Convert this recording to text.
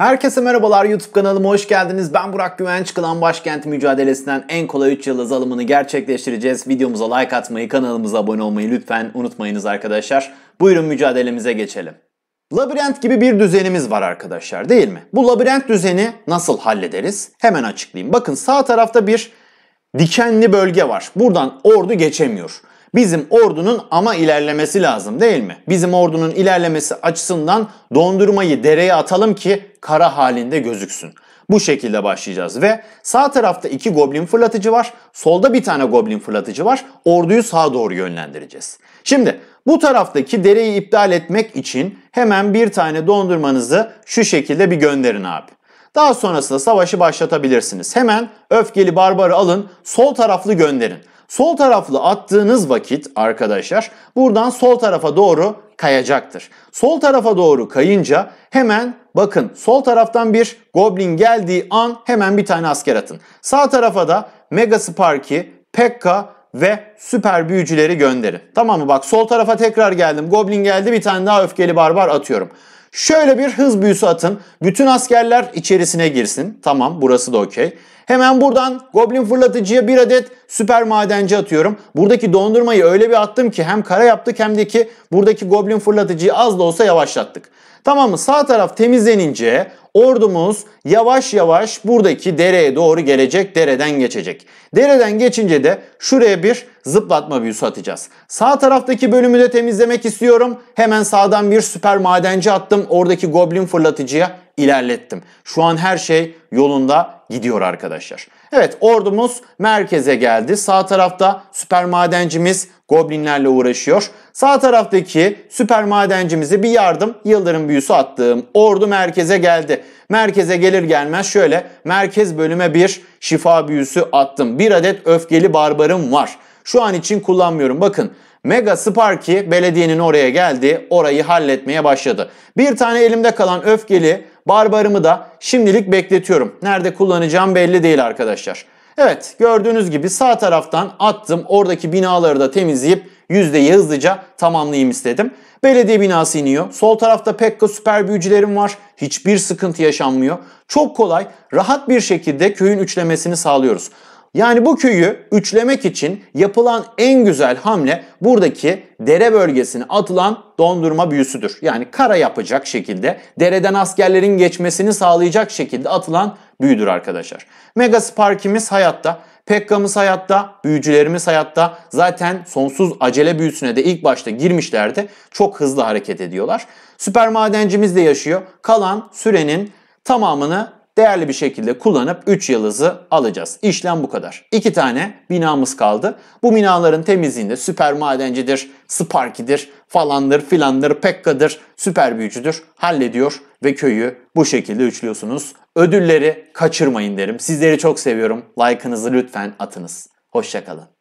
Herkese merhabalar YouTube kanalıma hoş geldiniz. Ben Burak Güvenç. Klan Başkenti mücadelesinden en kolay 3 yıldız alımını gerçekleştireceğiz. Videomuza like atmayı, kanalımıza abone olmayı lütfen unutmayınız arkadaşlar. Buyurun mücadelemize geçelim. Labirent gibi bir düzenimiz var arkadaşlar değil mi? Bu labirent düzeni nasıl hallederiz? Hemen açıklayayım. Bakın sağ tarafta bir dikenli bölge var. Buradan ordu geçemiyor. Bizim ordunun ama ilerlemesi lazım değil mi? Bizim ordunun ilerlemesi açısından dondurmayı dereye atalım ki kara halinde gözüksün. Bu şekilde başlayacağız ve sağ tarafta iki goblin fırlatıcı var. Solda bir tane goblin fırlatıcı var. Orduyu sağa doğru yönlendireceğiz. Şimdi bu taraftaki dereyi iptal etmek için hemen bir tane dondurmanızı şu şekilde bir gönderin abi. Daha sonrasında savaşı başlatabilirsiniz. Hemen öfkeli barbarı alın, sol taraflı gönderin. Sol taraflı attığınız vakit arkadaşlar buradan sol tarafa doğru kayacaktır. Sol tarafa doğru kayınca hemen bakın sol taraftan bir goblin geldiği an hemen bir tane asker atın. Sağ tarafa da Mega Sparky, Pekka ve süper büyücüleri gönderin. Tamam mı? Bak sol tarafa tekrar geldim. Goblin geldi bir tane daha öfkeli barbar atıyorum. Şöyle bir hız büyüsü atın. Bütün askerler içerisine girsin. Tamam burası da okey. Hemen buradan Goblin fırlatıcıya bir adet süper madenci atıyorum. Buradaki dondurmayı öyle bir attım ki hem kara yaptık hem de ki buradaki Goblin fırlatıcıyı az da olsa yavaşlattık. Tamam mı? Sağ taraf temizlenince ordumuz yavaş yavaş buradaki dereye doğru gelecek, dereden geçecek. Dereden geçince de şuraya bir zıplatma büyüsü atacağız. Sağ taraftaki bölümü de temizlemek istiyorum. Hemen sağdan bir süper madenci attım. Oradaki goblin fırlatıcıya ilerlettim. Şu an her şey yolunda gidiyor arkadaşlar. Evet ordumuz merkeze geldi. Sağ tarafta süper madencimiz goblinlerle uğraşıyor. Sağ taraftaki süper madencimize bir yardım yıldırım büyüsü attığım ordu merkeze geldi. Merkeze gelir gelmez şöyle merkez bölüme bir şifa büyüsü attım. Bir adet öfkeli barbarım var. Şu an için kullanmıyorum. Bakın Mega Sparky belediyenin oraya geldi. Orayı halletmeye başladı. Bir tane elimde kalan öfkeli Barbarımı da şimdilik bekletiyorum. Nerede kullanacağım belli değil arkadaşlar. Evet gördüğünüz gibi sağ taraftan attım. Oradaki binaları da temizleyip yüzdeyi hızlıca tamamlayayım istedim. Belediye binası iniyor. Sol tarafta Pekka süper büyücülerim var. Hiçbir sıkıntı yaşanmıyor. Çok kolay, rahat bir şekilde köyün üçlemesini sağlıyoruz. Yani bu köyü üçlemek için yapılan en güzel hamle buradaki dere bölgesine atılan dondurma büyüsüdür. Yani kara yapacak şekilde dereden askerlerin geçmesini sağlayacak şekilde atılan büyüdür arkadaşlar. Mega Spark'imiz hayatta. Pekka'mız hayatta, büyücülerimiz hayatta. Zaten sonsuz acele büyüsüne de ilk başta girmişlerdi. Çok hızlı hareket ediyorlar. Süper madencimiz de yaşıyor. Kalan sürenin tamamını değerli bir şekilde kullanıp 3 yıldızı alacağız. İşlem bu kadar. 2 tane binamız kaldı. Bu binaların temizliğinde süper madencidir, Sparky'dir, falandır, filandır, Pekka'dır, süper büyücüdür hallediyor ve köyü bu şekilde üçlüyorsunuz. Ödülleri kaçırmayın derim. Sizleri çok seviyorum. Like'ınızı lütfen atınız. Hoşçakalın.